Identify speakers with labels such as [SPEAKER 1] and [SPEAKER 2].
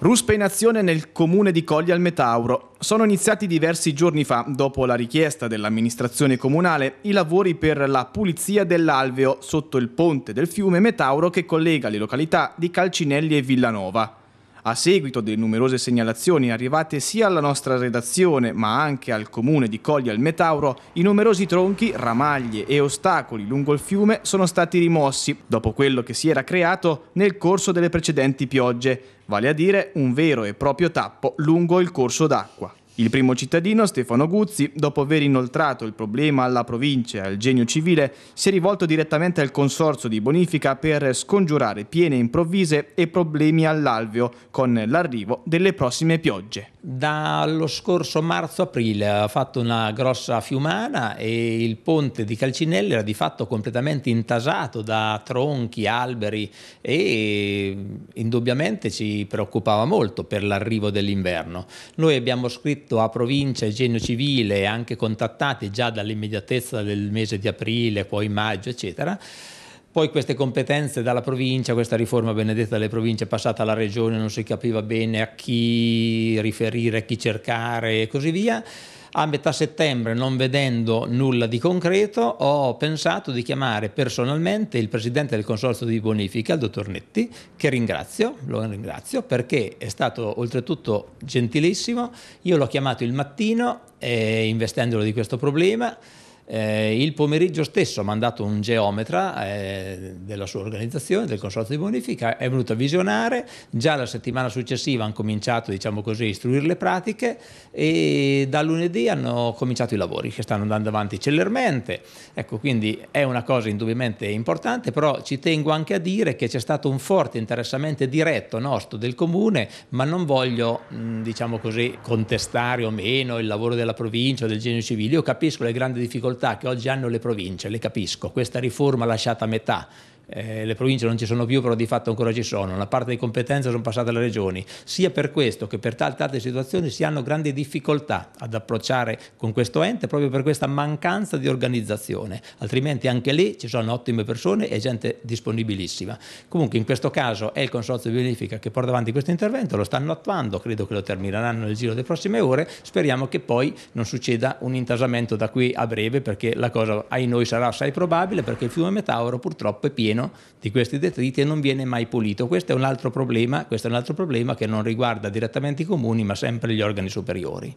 [SPEAKER 1] Ruspe in azione nel comune di Coglia al Metauro. Sono iniziati diversi giorni fa, dopo la richiesta dell'amministrazione comunale, i lavori per la pulizia dell'alveo sotto il ponte del fiume Metauro che collega le località di Calcinelli e Villanova. A seguito delle numerose segnalazioni arrivate sia alla nostra redazione ma anche al comune di Coglia al Metauro, i numerosi tronchi, ramaglie e ostacoli lungo il fiume sono stati rimossi dopo quello che si era creato nel corso delle precedenti piogge, vale a dire un vero e proprio tappo lungo il corso d'acqua. Il primo cittadino, Stefano Guzzi, dopo aver inoltrato il problema alla provincia e al genio civile, si è rivolto direttamente al consorzio di bonifica per scongiurare piene improvvise e problemi all'alveo con l'arrivo delle prossime piogge
[SPEAKER 2] dallo scorso marzo-aprile ha fatto una grossa fiumana e il ponte di Calcinelle era di fatto completamente intasato da tronchi, alberi e indubbiamente ci preoccupava molto per l'arrivo dell'inverno. Noi abbiamo scritto a provincia e genio civile anche contattati già dall'immediatezza del mese di aprile, poi maggio eccetera poi queste competenze dalla provincia, questa riforma benedetta delle province è passata alla regione, non si capiva bene a chi riferire, a chi cercare e così via. A metà settembre, non vedendo nulla di concreto, ho pensato di chiamare personalmente il presidente del consorzio di bonifica, il dottor Netti, che ringrazio, lo ringrazio perché è stato oltretutto gentilissimo. Io l'ho chiamato il mattino, eh, investendolo di questo problema eh, il pomeriggio stesso ha mandato un geometra eh, della sua organizzazione, del Consorzio di Bonifica, è venuto a visionare, già la settimana successiva hanno cominciato diciamo così, a istruire le pratiche e da lunedì hanno cominciato i lavori che stanno andando avanti celermente. Ecco, quindi è una cosa indubbiamente importante, però ci tengo anche a dire che c'è stato un forte interessamento diretto nostro del Comune, ma non voglio mh, mm, diciamo così, contestare o meno il lavoro della provincia, del genio civile, io capisco le grandi difficoltà difficoltà che oggi hanno le province, le capisco, questa riforma lasciata a metà eh, le province non ci sono più, però di fatto ancora ci sono, una parte di competenza sono passate alle regioni, sia per questo che per tante altre situazioni si hanno grandi difficoltà ad approcciare con questo ente proprio per questa mancanza di organizzazione, altrimenti anche lì ci sono ottime persone e gente disponibilissima. Comunque in questo caso è il Consorzio di Bionefica che porta avanti questo intervento, lo stanno attuando, credo che lo termineranno nel giro delle prossime ore, speriamo che poi non succeda un intasamento da qui a breve perché la cosa ai noi sarà assai probabile perché il fiume Metauro purtroppo è pieno pieno di questi detriti e non viene mai pulito. Questo è un altro problema, questo è un altro problema che non riguarda direttamente i comuni ma sempre gli organi superiori.